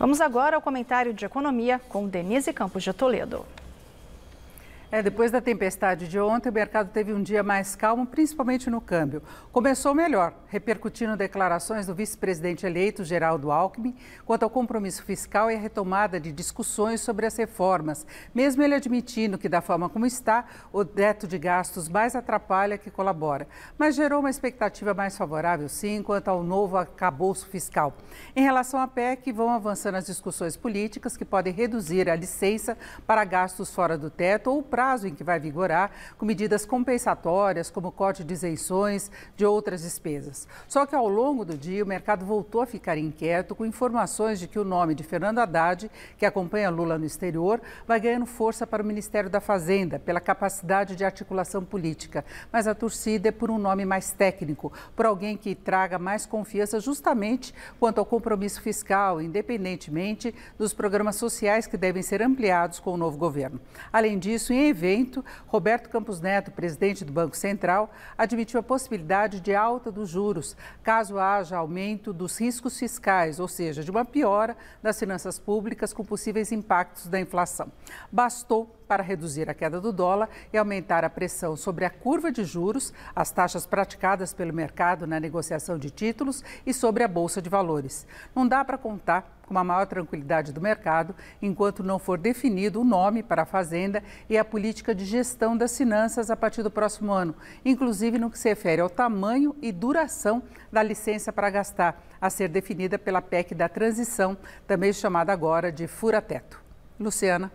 Vamos agora ao comentário de economia com Denise Campos de Toledo. É, depois da tempestade de ontem, o mercado teve um dia mais calmo, principalmente no câmbio. Começou melhor, repercutindo declarações do vice-presidente eleito, Geraldo Alckmin, quanto ao compromisso fiscal e a retomada de discussões sobre as reformas, mesmo ele admitindo que, da forma como está, o teto de gastos mais atrapalha que colabora. Mas gerou uma expectativa mais favorável, sim, quanto ao novo acabouço fiscal. Em relação à PEC, vão avançando as discussões políticas que podem reduzir a licença para gastos fora do teto ou para prazo em que vai vigorar, com medidas compensatórias, como corte de isenções de outras despesas. Só que ao longo do dia, o mercado voltou a ficar inquieto com informações de que o nome de Fernando Haddad, que acompanha Lula no exterior, vai ganhando força para o Ministério da Fazenda, pela capacidade de articulação política. Mas a torcida é por um nome mais técnico, por alguém que traga mais confiança justamente quanto ao compromisso fiscal, independentemente dos programas sociais que devem ser ampliados com o novo governo. Além disso, em evento, Roberto Campos Neto, presidente do Banco Central, admitiu a possibilidade de alta dos juros, caso haja aumento dos riscos fiscais, ou seja, de uma piora das finanças públicas com possíveis impactos da inflação. Bastou para reduzir a queda do dólar e aumentar a pressão sobre a curva de juros, as taxas praticadas pelo mercado na negociação de títulos e sobre a bolsa de valores. Não dá para contar com uma maior tranquilidade do mercado, enquanto não for definido o nome para a Fazenda e a política de gestão das finanças a partir do próximo ano, inclusive no que se refere ao tamanho e duração da licença para gastar, a ser definida pela PEC da transição, também chamada agora de fura-teto. Luciana.